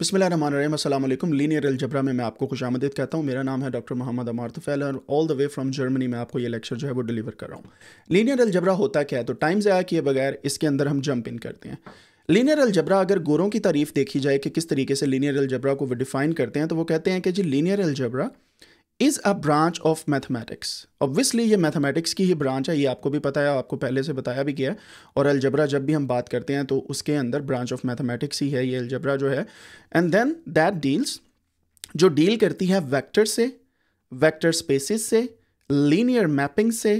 बसमिलकुम linear algebra में मैं आपको खुश आमदीद कहता हूँ मेरा नाम है डॉक्टर मोहम्मद अमार तुफैल और all the way from Germany में आपको ये लेक्चर जो है वो डिलीवर कर रहा हूँ लीनियर अलजबरा होता क्या है तो टाइम ज़ाया किए बगैर इसके अंदर हम जंप इन करते हैं लीनियर अलजबरा अगर गोरों की तारीफ देखी जाए कि किस तरीके से लीनियर अलजबरा को वो डिफ़ाइन करते हैं तो वो कहते हैं कि जी linear algebra is a branch of mathematics obviously ये मैथमेटिक्स की ही ब्रांच है ये आपको भी पता है आपको पहले से बताया भी गया और अलजबरा जब भी हम बात करते हैं तो उसके अंदर ब्रांच ऑफ मैथमेटिक्स ही है ये अलजबरा जो है एंड देन दैट डील्स जो डील करती है वैक्टर से वैक्टर स्पेसिस से लीनियर मैपिंग से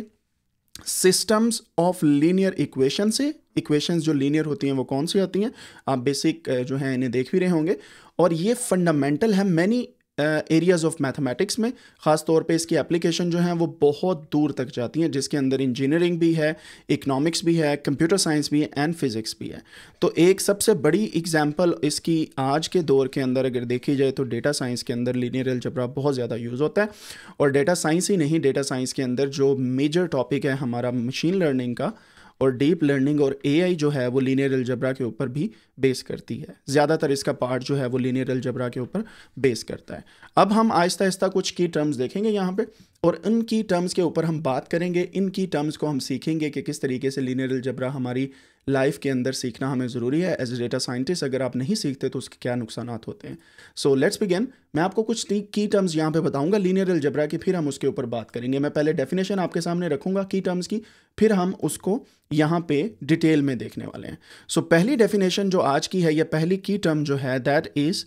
सिस्टम्स ऑफ लीनियर इक्वेशन से इक्वेशंस जो लीनियर होती हैं वो कौन सी होती हैं आप बेसिक जो हैं इन्हें देख भी रहे होंगे और ये फंडामेंटल है मैनी एरियाज़ ऑफ मैथमेटिक्स में ख़ास तौर पे इसकी एप्लीकेशन जो है वो बहुत दूर तक जाती हैं जिसके अंदर इंजीनियरिंग भी है इकनॉमिक्स भी है कंप्यूटर साइंस भी है एंड फिज़िक्स भी है तो एक सबसे बड़ी एग्जाम्पल इसकी आज के दौर के अंदर अगर देखी जाए तो डेटा साइंस के अंदर लीनियर जबरा बहुत ज़्यादा यूज़ होता है और डेटा साइंस ही नहीं डेटा साइंस के अंदर जो मेजर टॉपिक है हमारा मशीन लर्निंग का और डीप लर्निंग और आई जो है वो लीनियर अलजबरा के ऊपर भी बेस करती है ज़्यादातर इसका पार्ट जो है वो लीनियर अलजबरा के ऊपर बेस करता है अब हम आहिस्ता आहिस्ता कुछ की टर्म्स देखेंगे यहाँ पे और इनकी टर्म्स के ऊपर हम बात करेंगे इनकी टर्म्स को हम सीखेंगे कि किस तरीके से लीनियर अलजबरा हमारी लाइफ के अंदर सीखना हमें ज़रूरी है एज डेटा साइंटिस्ट अगर आप नहीं सीखते तो उसके क्या नुकसान होते हैं सो लेट्स बिगेन मैं आपको कुछ की टर्म्स यहाँ पे बताऊँगा लीनियर अलजबरा की फिर हम उसके ऊपर बात करेंगे मैं पहले डेफिनेशन आपके सामने रखूँगा की टर्म्स की फिर हम उसको यहाँ पे डिटेल में देखने वाले हैं सो so, पहली डेफिनेशन जो आज की है या पहली की टर्म जो है दैट इज़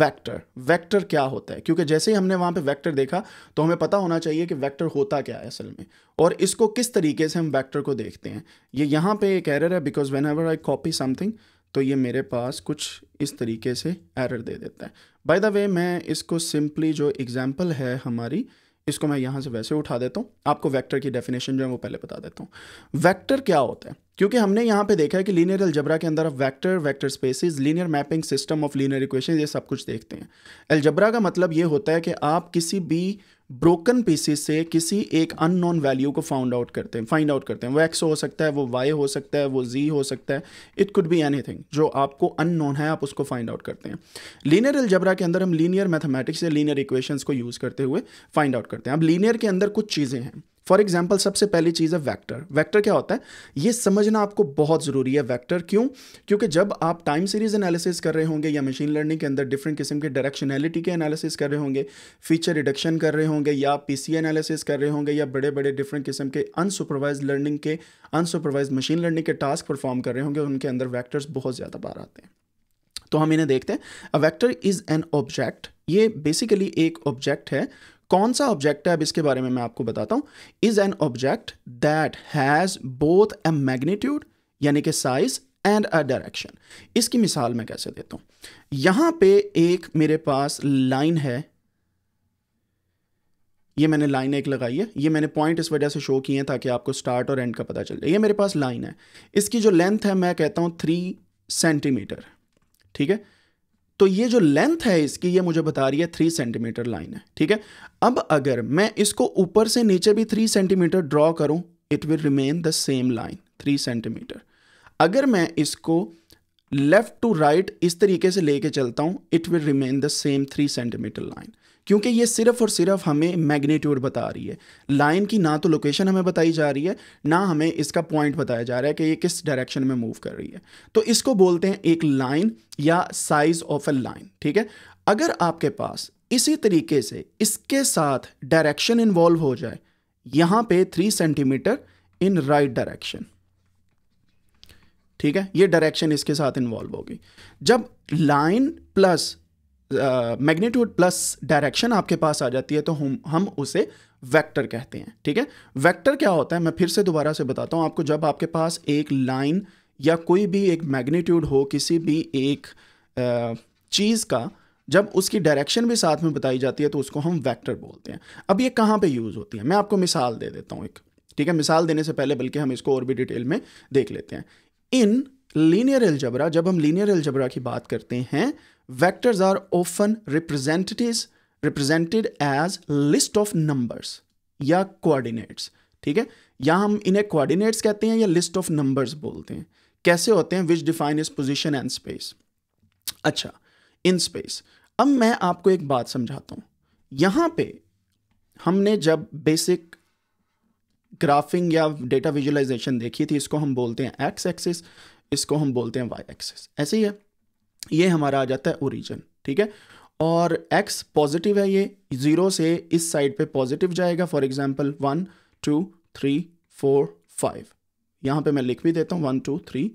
वेक्टर वेक्टर क्या होता है क्योंकि जैसे ही हमने वहाँ पे वेक्टर देखा तो हमें पता होना चाहिए कि वेक्टर होता क्या है असल में और इसको किस तरीके से हम वेक्टर को देखते हैं ये यहाँ पे एक एरर है because whenever I copy something तो ये मेरे पास कुछ इस तरीके से एरर दे देता है बाय द वे मैं इसको सिंपली जो एग्जाम्पल है हमारी इसको मैं यहाँ से वैसे उठा देता हूँ आपको वेक्टर की डेफिनेशन जो है वो पहले बता देता हूँ वेक्टर क्या होता है क्योंकि हमने यहाँ पे देखा है कि लीनियर अलजबरा के अंदर आप vector vector spaces linear mapping system of linear equation ये सब कुछ देखते हैं अलजबरा का मतलब ये होता है कि आप किसी भी ब्रोकन पीसीस से किसी एक अननोन वैल्यू को फाउंड आउट करते हैं फाइंड आउट करते हैं वो एक्स हो सकता है वो वाई हो सकता है वो जी हो सकता है इट कुड बी एनीथिंग जो आपको अननोन है आप उसको फाइंड आउट करते हैं लीनियर अलजबरा के अंदर हम लीनियर मैथमेटिक्स या लीनियर इक्वेशंस को यूज़ करते हुए फाइंड आउट करते हैं अब लीनियर के अंदर कुछ चीज़ें हैं फॉर एग्जाम्पल सबसे पहली चीज़ है वैक्टर वैक्टर क्या होता है ये समझना आपको बहुत ज़रूरी है वैक्टर क्यों क्योंकि जब आप टाइम सीरीज एनालिसिस कर रहे होंगे या मशीन लर्निंग के अंदर डिफरेंट किस्म के डायरेक्शनैलिटी के एनालिसिस कर रहे होंगे फीचर रिडक्शन कर रहे होंगे या पी सी एनालिसिस कर रहे होंगे या बड़े बड़े डिफरेंट किस्म के अनसुपरवाइज लर्निंग के अनसुपरवाइज मशीन लर्निंग के टास्क परफॉर्म कर रहे होंगे उनके अंदर वैक्टर्स बहुत ज़्यादा बार आते हैं तो हम इन्हें देखते हैं a vector is an object ये बेसिकली एक ऑब्जेक्ट है कौन सा ऑब्जेक्ट है अब इसके बारे में मैं आपको बताता हूं is an object that has both a magnitude यानी कि साइज एंड अ डायरेक्शन इसकी मिसाल मैं कैसे देता हूं यहां पे एक मेरे पास लाइन है ये मैंने लाइन एक लगाई है ये मैंने पॉइंट इस वजह से शो किए हैं ताकि आपको स्टार्ट और एंड का पता चल जाए ये मेरे पास लाइन है इसकी जो लेंथ है मैं कहता हूं थ्री सेंटीमीटर ठीक है तो ये जो लेंथ है इसकी ये मुझे बता रही है थ्री सेंटीमीटर लाइन है ठीक है अब अगर मैं इसको ऊपर से नीचे भी थ्री सेंटीमीटर ड्रॉ करूं it will remain the same line three centimetre अगर मैं इसको लेफ्ट टू राइट इस तरीके से लेके चलता हूं it will remain the same three centimetre line क्योंकि ये सिर्फ और सिर्फ हमें मैग्नीट्यूड बता रही है लाइन की ना तो लोकेशन हमें बताई जा रही है ना हमें इसका पॉइंट बताया जा रहा है कि ये किस डायरेक्शन में मूव कर रही है तो इसको बोलते हैं एक लाइन या साइज ऑफ ए लाइन ठीक है अगर आपके पास इसी तरीके से इसके साथ डायरेक्शन इन्वॉल्व हो जाए यहां पे three centimetre in right direction ठीक है ये डायरेक्शन इसके साथ इन्वॉल्व होगी जब line plus magnitude plus direction आपके पास आ जाती है तो हम हम उसे वेक्टर कहते हैं ठीक है वेक्टर क्या होता है मैं फिर से दोबारा से बताता हूँ आपको जब आपके पास एक लाइन या कोई भी एक मैग्नीट्यूड हो किसी भी एक चीज़ का जब उसकी डायरेक्शन भी साथ में बताई जाती है तो उसको हम वेक्टर बोलते हैं अब ये कहाँ पे यूज़ होती है मैं आपको मिसाल दे देता हूँ एक ठीक है मिसाल देने से पहले बल्कि हम इसको और भी डिटेल में देख लेते हैं इन लीनियर एल्जबरा जब हम लीनियर एल्जबरा की बात करते हैं Vectors are often representatives represented as list of numbers या coordinates. ठीक है या हम इन्हें coordinates कहते हैं या list of numbers बोलते हैं कैसे होते हैं which define is position and space. अच्छा in space अब मैं आपको एक बात समझाता हूँ यहाँ पे हमने जब basic ग्राफिंग या डेटा विजुलाइजेशन देखी थी इसको हम बोलते हैं एक्स एक्सिस इसको हम बोलते हैं वाई एक्सिस ऐसे ही है ये हमारा आ जाता है ओरिजन ठीक है और एक्स पॉजिटिव है ये ज़ीरो से इस साइड पे पॉजिटिव जाएगा for example one two three four five यहाँ पे मैं लिख भी देता हूँ one two three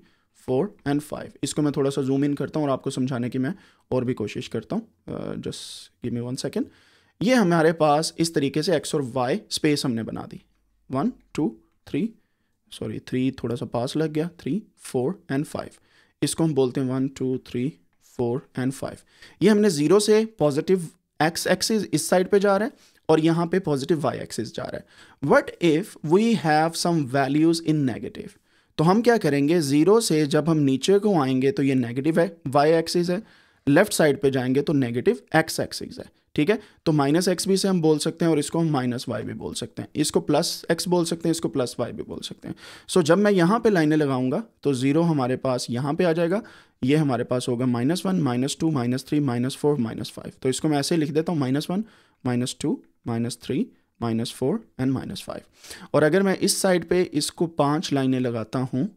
four and five इसको मैं थोड़ा सा जूम इन करता हूँ और आपको समझाने की मैं और भी कोशिश करता हूँ just give me one second ये हमारे पास इस तरीके से एक्स और वाई स्पेस हमने बना दी one two three sorry three थोड़ा सा पास लग गया थ्री फोर एंड फाइव इसको हम बोलते हैं one two three four and five ये हमने ज़ीरो से पॉजिटिव एक्स एक्सिस इस साइड पे जा रहा है और यहाँ पे पॉजिटिव वाई एक्सिस जा रहा है what if we have some values in negative तो हम क्या करेंगे ज़ीरो से जब हम नीचे को आएंगे तो ये नेगेटिव है वाई एक्सिस है लेफ्ट साइड पे जाएंगे तो नेगेटिव एक्स एक्सिस है ठीक है तो माइनस एक्स भी से हम बोल सकते हैं और इसको हम माइनस वाई भी बोल सकते हैं इसको प्लस एक्स बोल सकते हैं इसको प्लस वाई भी बोल सकते हैं सो so, जब मैं यहाँ पे लाइनें लगाऊंगा तो ज़ीरो हमारे पास यहाँ पे आ जाएगा ये हमारे पास होगा minus one minus two minus three minus four minus five तो इसको मैं ऐसे लिख देता हूँ minus one minus two minus three minus four and minus five और अगर मैं इस साइड पर इसको पाँच लाइनें लगाता हूँ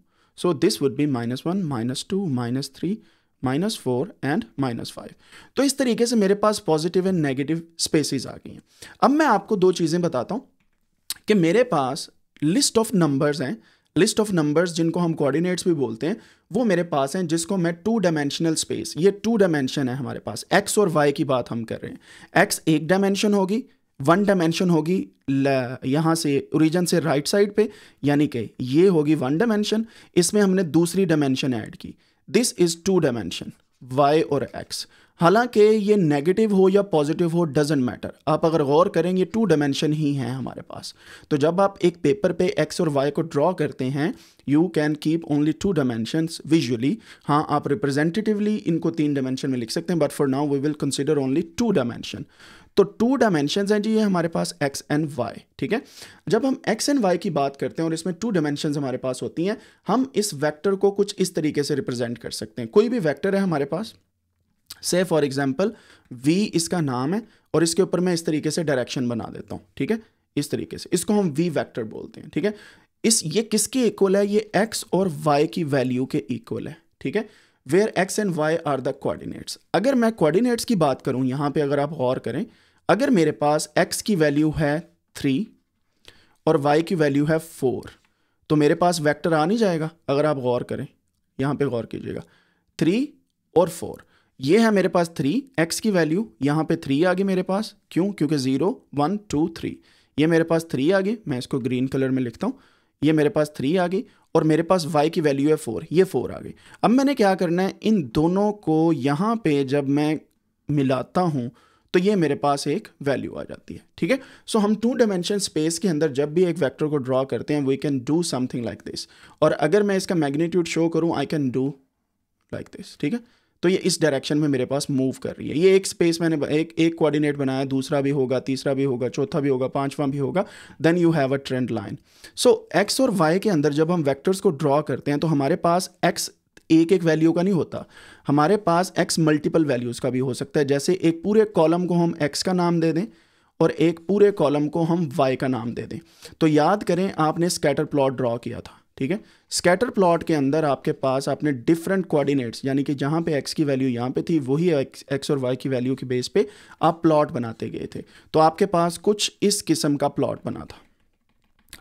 so this would be minus one minus two minus three minus four and minus five तो इस तरीके से मेरे पास पॉजिटिव एंड नेगेटिव स्पेसिस आ गई हैं अब मैं आपको दो चीज़ें बताता हूँ कि मेरे पास लिस्ट ऑफ नंबर्स हैं लिस्ट ऑफ नंबर्स जिनको हम कोऑर्डिनेट्स भी बोलते हैं वो मेरे पास हैं जिसको मैं टू डायमेंशनल स्पेस ये टू डायमेंशन है हमारे पास एक्स और वाई की बात हम कर रहे हैं एक्स एक डायमेंशन होगी वन डायमेंशन होगी यहाँ से ओरिजिन से राइट right साइड पे यानी कि ये होगी वन डायमेंशन इसमें हमने दूसरी डायमेंशन ऐड की this is two dimension Y और एक्स हालांकि ये नेगेटिव हो या पॉजिटिव हो डजेंट मैटर आप अगर गौर करें ये टू डायमेंशन ही हैं हमारे पास तो जब आप एक पेपर पे एक्स और वाई को ड्रॉ करते हैं you can keep only two dimensions visually हाँ आप रिप्रेजेंटेटिवली इनको तीन डायमेंशन में लिख सकते हैं but for now we will consider only two dimension तो टू डायमेंशन हैं जी ये हमारे पास एक्स एंड वाई ठीक है जब हम एक्स एंड वाई की बात करते हैं और इसमें टू डायमेंशन हमारे पास होती हैं हम इस वैक्टर को कुछ इस तरीके से रिप्रेजेंट कर सकते हैं कोई भी वैक्टर है हमारे पास से फॉर एग्जाम्पल वी इसका नाम है और इसके ऊपर मैं इस तरीके से डायरेक्शन बना देता हूँ ठीक है इस तरीके से इसको हम वी वैक्टर बोलते हैं ठीक है इस ये किसके इक्वल है ये एक्स और वाई की वैल्यू के इक्वल है ठीक है where X and Y are the coordinates अगर मैं कोऑर्डिनेट्स की बात करूं यहाँ पे अगर आप गौर करें अगर मेरे पास एक्स की वैल्यू है थ्री और वाई की वैल्यू है फोर तो मेरे पास वेक्टर आ नहीं जाएगा अगर आप गौर करें यहाँ पे गौर कीजिएगा थ्री और फोर ये है मेरे पास थ्री एक्स की वैल्यू यहाँ पे थ्री आ गई मेरे पास क्यों क्योंकि ज़ीरो वन टू थ्री ये मेरे पास थ्री आ गई मैं इसको ग्रीन कलर में लिखता हूँ ये मेरे पास थ्री आ गई और मेरे पास y की वैल्यू है फोर ये फोर आ गई अब मैंने क्या करना है इन दोनों को यहाँ पे जब मैं मिलाता हूँ तो ये मेरे पास एक वैल्यू आ जाती है ठीक है सो हम टू डायमेंशन स्पेस के अंदर जब भी एक वेक्टर को ड्रॉ करते हैं we can do something like this और अगर मैं इसका मैग्नीट्यूड शो करूँ I can do like this ठीक है तो ये इस डायरेक्शन में मेरे पास मूव कर रही है ये एक स्पेस मैंने एक एक कोऑर्डिनेट बनाया दूसरा भी होगा तीसरा भी होगा चौथा भी होगा पांचवा भी होगा then you have a trend line so X और वाई के अंदर जब हम वैक्टर्स को ड्रॉ करते हैं तो हमारे पास एक्स एक एक वैल्यू का नहीं होता हमारे पास एक्स मल्टीपल वैल्यूज़ का भी हो सकता है जैसे एक पूरे कॉलम को हम एक्स का नाम दे दें और एक पूरे कॉलम को हम वाई का नाम दे दें तो याद करें आपने स्कैटर प्लॉट ड्रॉ किया था ठीक है स्कैटर प्लॉट के अंदर आपके पास आपने डिफरेंट कोऑर्डिनेट्स यानी कि जहां पे एक्स की वैल्यू यहां पे थी वही एक्स एक्स और वाई की वैल्यू के बेस पे आप प्लॉट बनाते गए थे तो आपके पास कुछ इस किस्म का प्लॉट बना था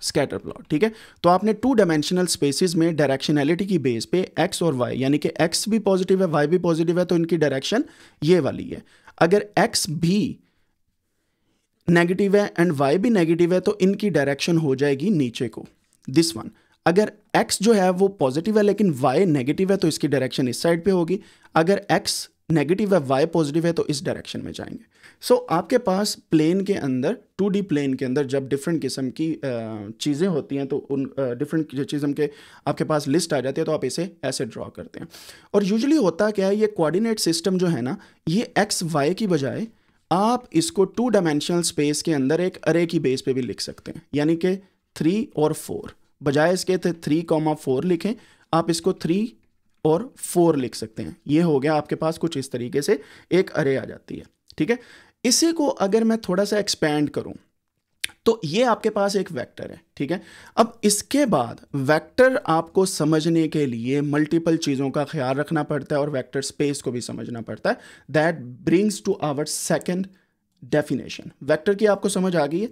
स्कैटर प्लॉट ठीक है तो आपने टू डायमेंशनल स्पेसिस में डायरेक्शनैलिटी की बेस पे एक्स और वाई यानी कि एक्स भी पॉजिटिव है वाई भी पॉजिटिव है तो इनकी डायरेक्शन ये वाली है अगर एक्स भी नेगेटिव है एंड वाई भी नेगेटिव है तो इनकी डायरेक्शन हो जाएगी नीचे को दिस वन अगर x जो है वो पॉजिटिव है लेकिन y नेगेटिव है तो इसकी डायरेक्शन इस साइड पे होगी अगर x नेगेटिव है y पॉजिटिव है तो इस डायरेक्शन में जाएंगे सो so, आपके पास प्लेन के अंदर 2D प्लेन के अंदर जब डिफरेंट किस्म की चीज़ें होती हैं तो उन डिफरेंट चीज़ों के आपके पास लिस्ट आ जाती है तो आप इसे ऐसे ड्रॉ करते हैं और यूजली होता क्या है ये कोऑर्डिनेट सिस्टम जो है ना ये एक्स वाई की बजाय आप इसको टू डायमेंशनल स्पेस के अंदर एक अरे की बेस पे भी लिख सकते हैं यानी कि थ्री और फोर बजाय इसके थ्री कॉमा फोर लिखें आप इसको थ्री और फोर लिख सकते हैं ये हो गया आपके पास कुछ इस तरीके से एक अरे आ जाती है ठीक है इसी को अगर मैं थोड़ा सा एक्सपेंड करूं तो ये आपके पास एक वेक्टर है ठीक है अब इसके बाद वेक्टर आपको समझने के लिए मल्टीपल चीज़ों का ख्याल रखना पड़ता है और वेक्टर स्पेस को भी समझना पड़ता है that brings to our second definition vector की आपको समझ आ गई है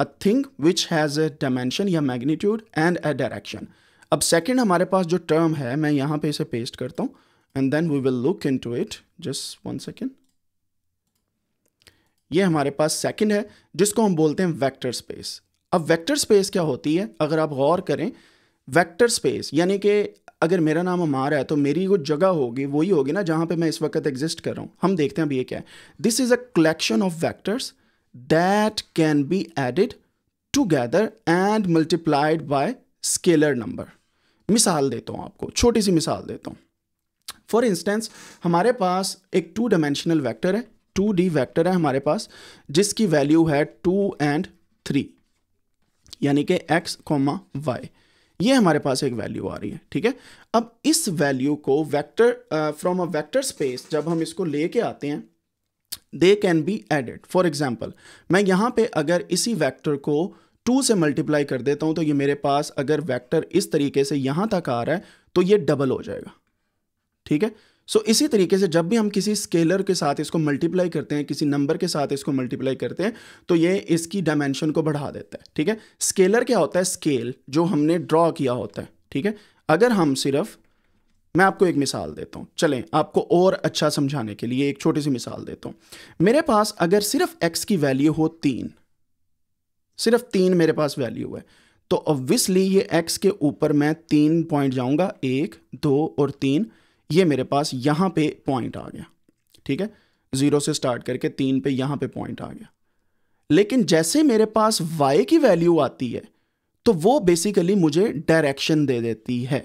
a thing which has a dimension या मैग्नीट्यूड एंड अ डायरेक्शन अब सेकेंड हमारे पास जो टर्म है मैं यहाँ पे इसे पेस्ट करता हूँ and then we will look into it just one second ये हमारे पास सेकेंड है जिसको हम बोलते हैं वैक्टर स्पेस अब वैक्टर स्पेस क्या होती है अगर आप गौर करें वैक्टर स्पेस यानी कि अगर मेरा नाम अमार है तो मेरी वो जगह होगी वही होगी ना जहाँ पे मैं इस वक्त एग्जिस्ट कर रहा हूँ हम देखते हैं अब ये क्या है this is a collection of vectors that can be added together and multiplied by scalar number. मिसाल देता हूँ आपको छोटी सी मिसाल देता हूँ फॉर इंस्टेंस हमारे पास एक टू डायमेंशनल वैक्टर है टू डी वैक्टर है हमारे पास जिसकी वैल्यू है टू एंड थ्री यानी कि एक्स कोमा वाई ये हमारे पास एक वैल्यू आ रही है ठीक है अब इस वैल्यू को vector from a vector space जब हम इसको लेके आते हैं they can be added for example मैं यहाँ पे अगर इसी वैक्टर को टू से मल्टीप्लाई कर देता हूँ तो ये मेरे पास अगर वैक्टर इस तरीके से यहाँ तक आ रहा है तो ये डबल हो जाएगा ठीक है सो so, इसी तरीके से जब भी हम किसी स्केलर के साथ इसको मल्टीप्लाई करते हैं किसी नंबर के साथ इसको मल्टीप्लाई करते हैं तो ये इसकी डायमेंशन को बढ़ा देता है ठीक है स्केलर क्या होता है स्केल जो हमने ड्रॉ किया होता है ठीक है अगर हम सिर्फ मैं आपको एक मिसाल देता हूँ चलें आपको और अच्छा समझाने के लिए एक छोटी सी मिसाल देता हूँ मेरे पास अगर सिर्फ एक्स की वैल्यू हो तीन सिर्फ तीन मेरे पास वैल्यू है तो ऑब्वियसली ये एक्स के ऊपर मैं तीन पॉइंट जाऊंगा एक दो और तीन ये मेरे पास यहाँ पे पॉइंट आ गया ठीक है ज़ीरो से स्टार्ट करके तीन पे यहाँ पे पॉइंट आ गया लेकिन जैसे मेरे पास वाई की वैल्यू आती है तो वो बेसिकली मुझे डायरेक्शन दे देती है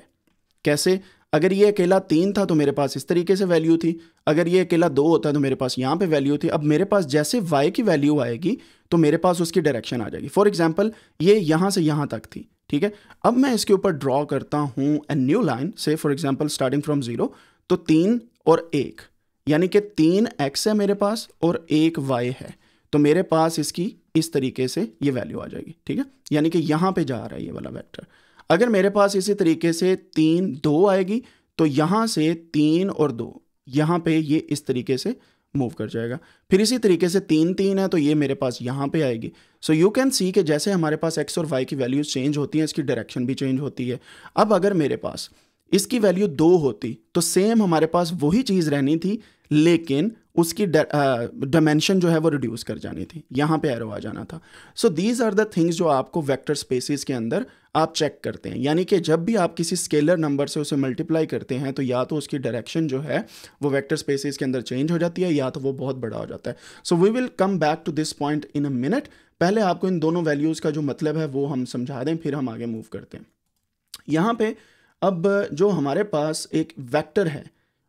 कैसे अगर ये अकेला तीन था तो मेरे पास इस तरीके से वैल्यू थी अगर ये अकेला दो होता तो मेरे पास यहाँ पे वैल्यू थी अब मेरे पास जैसे वाई की वैल्यू आएगी तो मेरे पास उसकी डायरेक्शन आ जाएगी फॉर एग्जाम्पल ये यहाँ से यहाँ तक थी ठीक है अब मैं इसके ऊपर ड्रॉ करता हूँ ए न्यू लाइन से for example starting from zero तो तीन और एक यानी कि तीन एक्स है मेरे पास और एक वाई है तो मेरे पास इसकी इस तरीके से ये वैल्यू आ जाएगी ठीक है यानी कि यहाँ पे जा रहा है ये वाला वेक्टर अगर मेरे पास इसी तरीके से तीन दो आएगी तो यहाँ से तीन और दो यहाँ पे ये इस तरीके से मूव कर जाएगा फिर इसी तरीके से तीन तीन है तो ये मेरे पास यहाँ पे आएगी सो यू कैन सी कि जैसे हमारे पास एक्स और वाई की वैल्यूज़ चेंज होती हैं इसकी डायरेक्शन भी चेंज होती है अब अगर मेरे पास इसकी वैल्यू दो होती तो सेम हमारे पास वही चीज़ रहनी थी लेकिन उसकी डायमेंशन जो है वो रिड्यूस कर जानी थी यहाँ पे एरो आ जाना था so these are the things जो आपको वेक्टर स्पेसिस के अंदर आप चेक करते हैं यानी कि जब भी आप किसी स्केलर नंबर से उसे मल्टीप्लाई करते हैं तो या तो उसकी डायरेक्शन जो है वो वेक्टर स्पेसिस के अंदर चेंज हो जाती है या तो वो बहुत बड़ा हो जाता है so we will come back to this point in a minute पहले आपको इन दोनों वैल्यूज़ का जो मतलब है वो हम समझा दें फिर हम आगे मूव करते हैं यहाँ पर अब जो हमारे पास एक वेक्टर है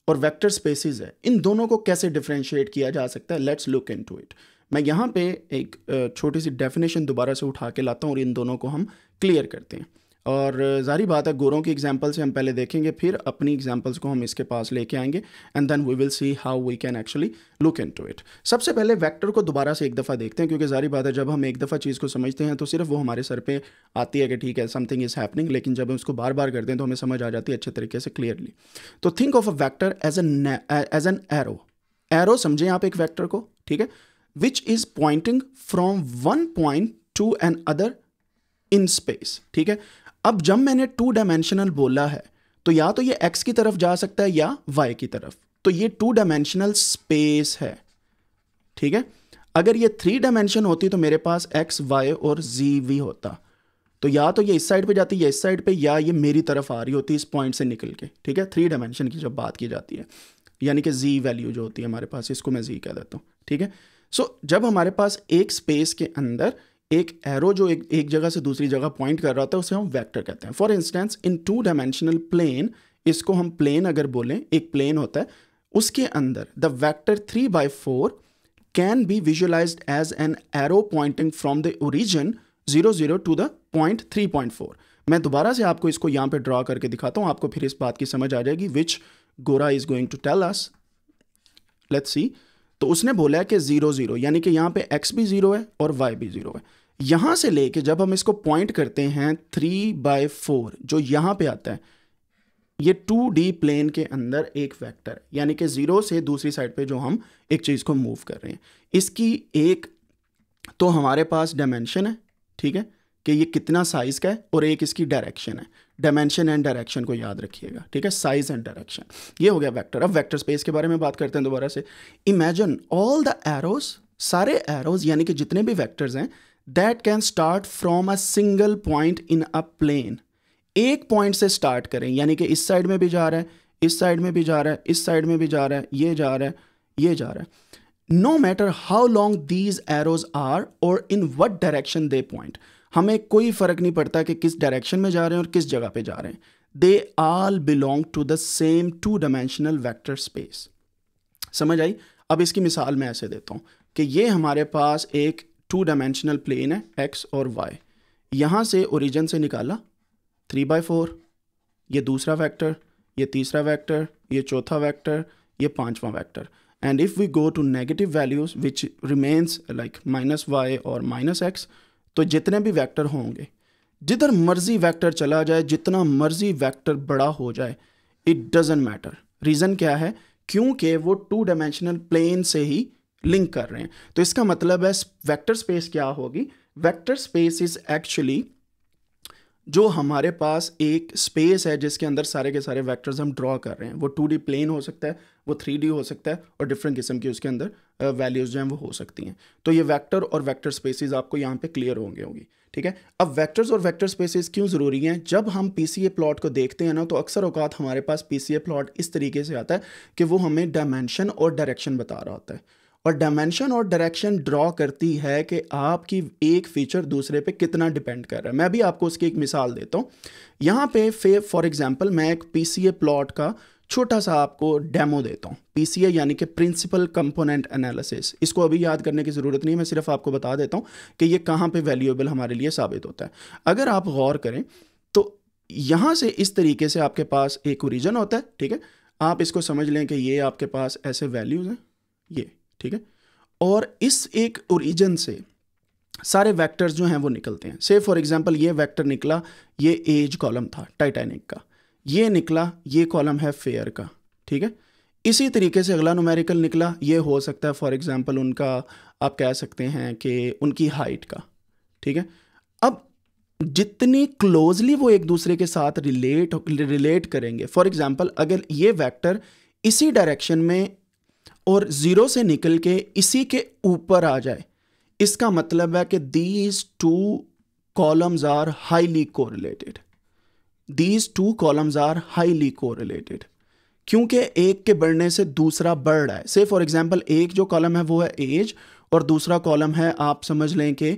और वेक्टर स्पेसिस है इन दोनों को कैसे डिफ्रेंशिएट किया जा सकता है let's look into it मैं यहाँ पे एक छोटी सी डेफिनेशन दोबारा से उठा के लाता हूँ और इन दोनों को हम क्लियर करते हैं और जारी बात है गोरों की एग्जाम्पल से हम पहले देखेंगे फिर अपनी एग्जाम्पल्स को हम इसके पास लेके आएंगे and then we will see how we can actually look into it सबसे पहले वेक्टर को दोबारा से एक दफ़ा देखते हैं क्योंकि जारी बात है जब हम एक दफ़ा चीज़ को समझते हैं तो सिर्फ वो हमारे सर पे आती है कि ठीक है समथिंग इज़ हैपनिंग लेकिन जब हम उसको बार बार करते हैं तो हमें समझ आ जाती है अच्छे तरीके से क्लियरली तो think of a vector as an as an arrow arrow समझें आप एक वैक्टर को ठीक है which is pointing from one point to another in space ठीक है अब जब मैंने टू डायमेंशनल बोला है तो या तो ये एक्स की तरफ जा सकता है या वाई की तरफ तो ये टू डायमेंशनल स्पेस है ठीक है अगर ये थ्री डायमेंशन होती तो मेरे पास एक्स वाई और जी वी होता तो या तो ये इस साइड पे जाती या इस साइड पे या ये मेरी तरफ आ रही होती इस पॉइंट से निकल के ठीक है थ्री डायमेंशन की जब बात की जाती है यानी कि जी वैल्यू जो होती है हमारे पास इसको मैं जी कह देता हूँ ठीक है सो so, जब हमारे पास एक स्पेस के अंदर एक एरो जो एक एक जगह से दूसरी जगह पॉइंट कर रहा होता है उसे हम वेक्टर कहते हैं for instance in two dimensional plane इसको हम प्लेन अगर बोलें एक प्लेन होता है उसके अंदर the vector three by four can be visualize as an arrow pointing from the origin zero zero to the point three point four मैं दोबारा से आपको इसको यहाँ पे ड्रॉ करके दिखाता हूँ आपको फिर इस बात की समझ आ जाएगी विच गोरा is going to tell us let's see तो उसने बोला है कि जीरो जीरो यानी कि यहाँ पे एक्स भी जीरो है और वाई भी जीरो है यहां से लेके जब हम इसको पॉइंट करते हैं थ्री बाय फोर जो यहां पे आता है ये टू डी प्लेन के अंदर एक वेक्टर यानी कि ज़ीरो से दूसरी साइड पे जो हम एक चीज़ को मूव कर रहे हैं इसकी एक तो हमारे पास डायमेंशन है ठीक है कि ये कितना साइज़ का है और एक इसकी डायरेक्शन है डायमेंशन एंड डायरेक्शन को याद रखिएगा ठीक है साइज एंड डायरेक्शन ये हो गया वेक्टर अब वेक्टर स्पेस के बारे में बात करते हैं दोबारा से इमेजिन ऑल द एरोज सारे एरोज यानी कि जितने भी वेक्टर्स हैं that can start from a single point in a plane एक पॉइंट से स्टार्ट करें यानी कि इस साइड में भी जा रहा है इस साइड में भी जा रहा है इस साइड में भी जा रहा है ये जा रहा है ये जा रहा है no matter how long these arrows are और in what direction they point हमें कोई फ़र्क नहीं पड़ता कि किस डायरेक्शन में जा रहे हैं और किस जगह पे जा रहे हैं they all belong to the same two dimensional vector space समझ आई अब इसकी मिसाल मैं ऐसे देता हूँ कि ये हमारे पास एक टू डायमेंशनल प्लेन है एक्स और वाई यहाँ से ओरिजिन से निकाला थ्री बाई फोर ये दूसरा वेक्टर ये तीसरा वेक्टर ये चौथा वेक्टर ये पांचवा vector and if we go to negative values which remains like minus Y और माइनस एक्स तो जितने भी वैक्टर होंगे जिधर मर्जी वैक्टर चला जाए जितना मर्जी वैक्टर बड़ा हो जाए इट डजेंट मैटर रीज़न क्या है क्योंकि वो टू डायमेंशनल प्लेन से ही लिंक कर रहे हैं तो इसका मतलब है वेक्टर स्पेस क्या होगी वेक्टर स्पेस इज एक्चुअली जो हमारे पास एक स्पेस है जिसके अंदर सारे के सारे वेक्टर्स हम ड्रॉ कर रहे हैं वो टू डी प्लेन हो सकता है वो थ्री डी हो सकता है और डिफरेंट किस्म की उसके अंदर वैल्यूज़ जो हैं वो हो सकती हैं तो ये वेक्टर और वेक्टर स्पेसिस आपको यहाँ पे क्लियर होंगे होंगी ठीक है अब वेक्टर्स और वेक्टर स्पेसिस क्यों ज़रूरी हैं जब हम पी सी ए प्लॉट को देखते हैं ना तो अक्सर अवकात हमारे पास पी सी ए प्लॉट इस तरीके से आता है कि वो हमें डायमेंशन और डायरेक्शन बता रहा होता है और डायमेंशन और डायरेक्शन ड्रॉ करती है कि आपकी एक फीचर दूसरे पे कितना डिपेंड कर रहा है मैं भी आपको उसकी एक मिसाल देता हूँ यहाँ पे फे फॉर एग्जांपल मैं एक पीसीए प्लॉट का छोटा सा आपको डेमो देता हूँ पीसीए यानी कि प्रिंसिपल कंपोनेंट एनालिसिस इसको अभी याद करने की ज़रूरत नहीं है मैं सिर्फ आपको बता देता हूँ कि ये कहाँ पर वैल्यूएबल हमारे लिए साबित होता है अगर आप गौर करें तो यहाँ से इस तरीके से आपके पास एक ओरिजन होता है ठीक है आप इसको समझ लें कि ये आपके पास ऐसे वैल्यूज़ हैं ये ठीक है और इस एक ओरिजन से सारे वेक्टर्स जो हैं वो निकलते हैं से फॉर एग्जांपल ये वेक्टर निकला ये एज कॉलम था टाइटैनिक का ये निकला ये कॉलम है फेयर का ठीक है इसी तरीके से अगला नोमेरिकल निकला ये हो सकता है फॉर एग्जांपल उनका आप कह सकते हैं कि उनकी हाइट का ठीक है अब जितनी क्लोजली वो एक दूसरे के साथ रिलेट रिलेट करेंगे फॉर एग्जाम्पल अगर ये वैक्टर इसी डायरेक्शन में और ज़ीरो से निकल के इसी के ऊपर आ जाए इसका मतलब है कि these two columns are highly correlated these two columns are highly correlated क्योंकि एक के बढ़ने से दूसरा बढ़ रहा है से फॉर एग्जाम्पल एक जो कॉलम है वो है एज और दूसरा कॉलम है आप समझ लें कि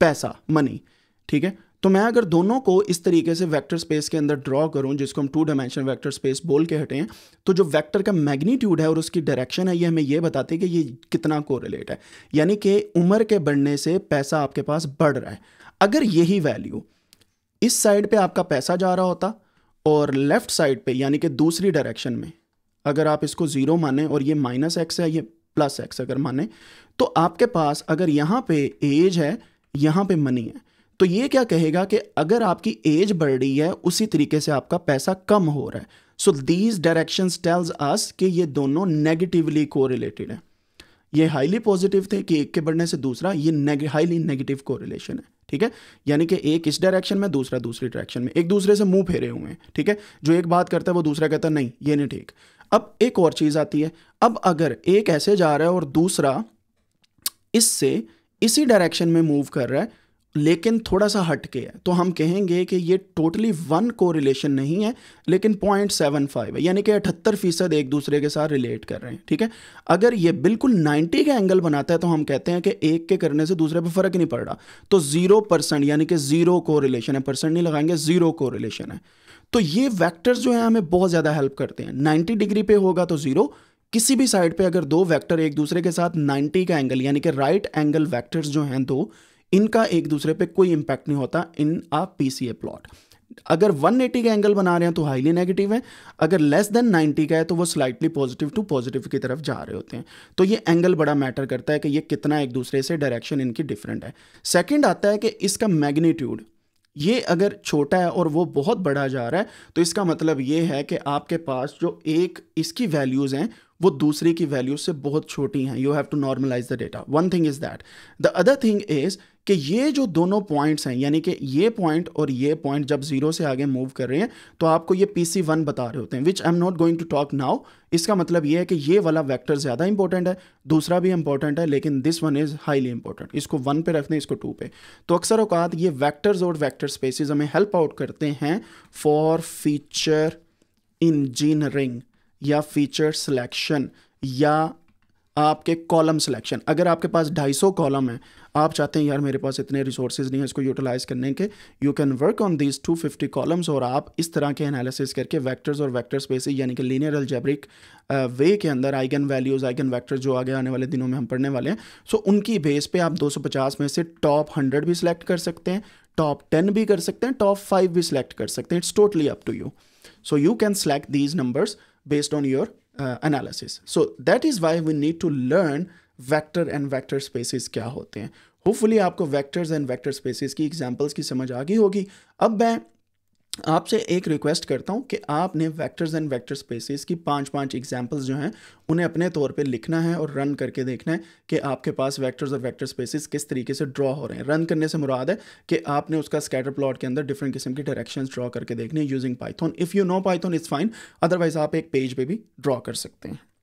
पैसा मनी ठीक है तो मैं अगर दोनों को इस तरीके से वेक्टर स्पेस के अंदर ड्रॉ करूं जिसको हम टू डायमेंशन वेक्टर स्पेस बोल के हटें तो जो वेक्टर का मैग्नीट्यूड है और उसकी डायरेक्शन है ये हमें ये बताते हैं कि ये कितना कोरिलेट है यानी कि उम्र के बढ़ने से पैसा आपके पास बढ़ रहा है अगर यही वैल्यू इस साइड पर आपका पैसा जा रहा होता और लेफ्ट साइड पर यानी कि दूसरी डायरेक्शन में अगर आप इसको ज़ीरो माने और ये माइनस एक्स है ये प्लस एक्स अगर माने तो आपके पास अगर यहाँ पे एज है यहाँ पे मनी है तो ये क्या कहेगा कि अगर आपकी एज बढ़ रही है उसी तरीके से आपका पैसा कम हो रहा है so these direction tells us कि ये दोनों नेगेटिवली को रिलेटेड है ये हाईली पॉजिटिव थे कि एक के बढ़ने से दूसरा ये हाईली नेगेटिव को रिलेशन है ठीक है यानी कि एक इस डायरेक्शन में दूसरा दूसरी डायरेक्शन में एक दूसरे से मुंह फेरे हुए हैं ठीक है जो एक बात करता है वो दूसरा कहता है नहीं ये नहीं ठीक अब एक और चीज़ आती है अब अगर एक ऐसे जा रहा है और दूसरा इससे इसी डायरेक्शन में मूव कर रहा है लेकिन थोड़ा सा हट के है तो हम कहेंगे कि ये टोटली वन को रिलेशन नहीं है लेकिन पॉइंट सेवन फाइव है यानी कि अठहत्तर फीसद एक दूसरे के साथ रिलेट कर रहे हैं ठीक है अगर ये बिल्कुल नाइन्टी का एंगल बनाता है तो हम कहते हैं कि एक के करने से दूसरे पर फर्क नहीं पड़ रहा तो जीरो परसेंट यानी कि जीरो को रिलेशन है परसेंट नहीं लगाएंगे जीरो को रिलेशन है तो ये वैक्टर्स जो है हमें बहुत ज़्यादा हेल्प करते हैं नाइन्टी डिग्री पे होगा तो जीरो किसी भी साइड पर अगर दो वैक्टर एक दूसरे के साथ नाइन्टी का एंगल यानी कि राइट एंगल वैक्टर्स जो हैं दो इनका एक दूसरे पे कोई इम्पैक्ट नहीं होता इन आ पी सी ए प्लॉट अगर 180 का एंगल बना रहे हैं तो हाईली नेगेटिव है अगर लेस देन 90 का है तो वो स्लाइटली पॉजिटिव टू पॉजिटिव की तरफ जा रहे होते हैं तो ये एंगल बड़ा मैटर करता है कि ये कितना एक दूसरे से डायरेक्शन इनकी डिफरेंट है सेकंड आता है कि इसका मैग्नीट्यूड ये अगर छोटा है और वो बहुत बड़ा जा रहा है तो इसका मतलब ये है कि आपके पास जो एक इसकी वैल्यूज़ हैं वो दूसरे की वैल्यूज से बहुत छोटी हैं you have to normalize the data one thing is that the other thing is कि ये जो दोनों पॉइंट्स हैं यानी कि ये पॉइंट और ये पॉइंट जब जीरो से आगे मूव कर रहे हैं तो आपको ये पी सी वन बता रहे होते हैं which I am not going to talk now इसका मतलब ये है कि ये वाला वेक्टर ज़्यादा इंपॉर्टेंट है दूसरा भी इंपॉर्टेंट है लेकिन this one is highly important इसको वन पे रख दें इसको टू पे तो अक्सर अवकात ये वैक्टर्स और वैक्टर स्पेसिस हमें हेल्प आउट करते हैं फॉर फीचर इंजीनियरिंग या फीचर सिलेक्शन या आपके कॉलम सिलेक्शन अगर आपके पास 250 कॉलम है आप चाहते हैं यार मेरे पास इतने रिसोर्सेज नहीं है इसको यूटिलाइज करने के you can work on these 250 columns और आप इस तरह के एनालिसिस करके वेक्टर्स और वेक्टर स्पेसिस यानी कि लीनियर अल्जेब्रिक वे के अंदर आइगन वैल्यूज आइगन वैक्टर्स जो आगे आने वाले दिनों में हम पढ़ने वाले हैं सो उनकी बेस पे आप 250 में से टॉप 100 भी सिलेक्ट कर सकते हैं टॉप 10 भी कर सकते हैं टॉप 5 भी सिलेक्ट कर सकते हैं it's totally up to you so you can select these numbers based on your analysis so that is why we need to learn vector and vector spaces क्या होते हैं होपफुली आपको वैक्टर्स एंड वैक्टर स्पेसिस की examples की समझ आ गई होगी अब मैं आपसे एक रिक्वेस्ट करता हूँ कि आपने वेक्टर्स एंड वेक्टर स्पेसिस की पांच पांच एग्जाम्पल्स जो हैं उन्हें अपने तौर पे लिखना है और रन करके देखना है कि आपके पास वेक्टर्स और वेक्टर स्पेसिस किस तरीके से ड्रॉ हो रहे हैं रन करने से मुराद है कि आपने उसका स्कैटर प्लॉट के अंदर डिफरेंट किस्म की डायरेक्शन ड्रॉ करके देखने using Python if you know Python is fine otherwise आप एक पेज पर भी ड्रॉ कर सकते हैं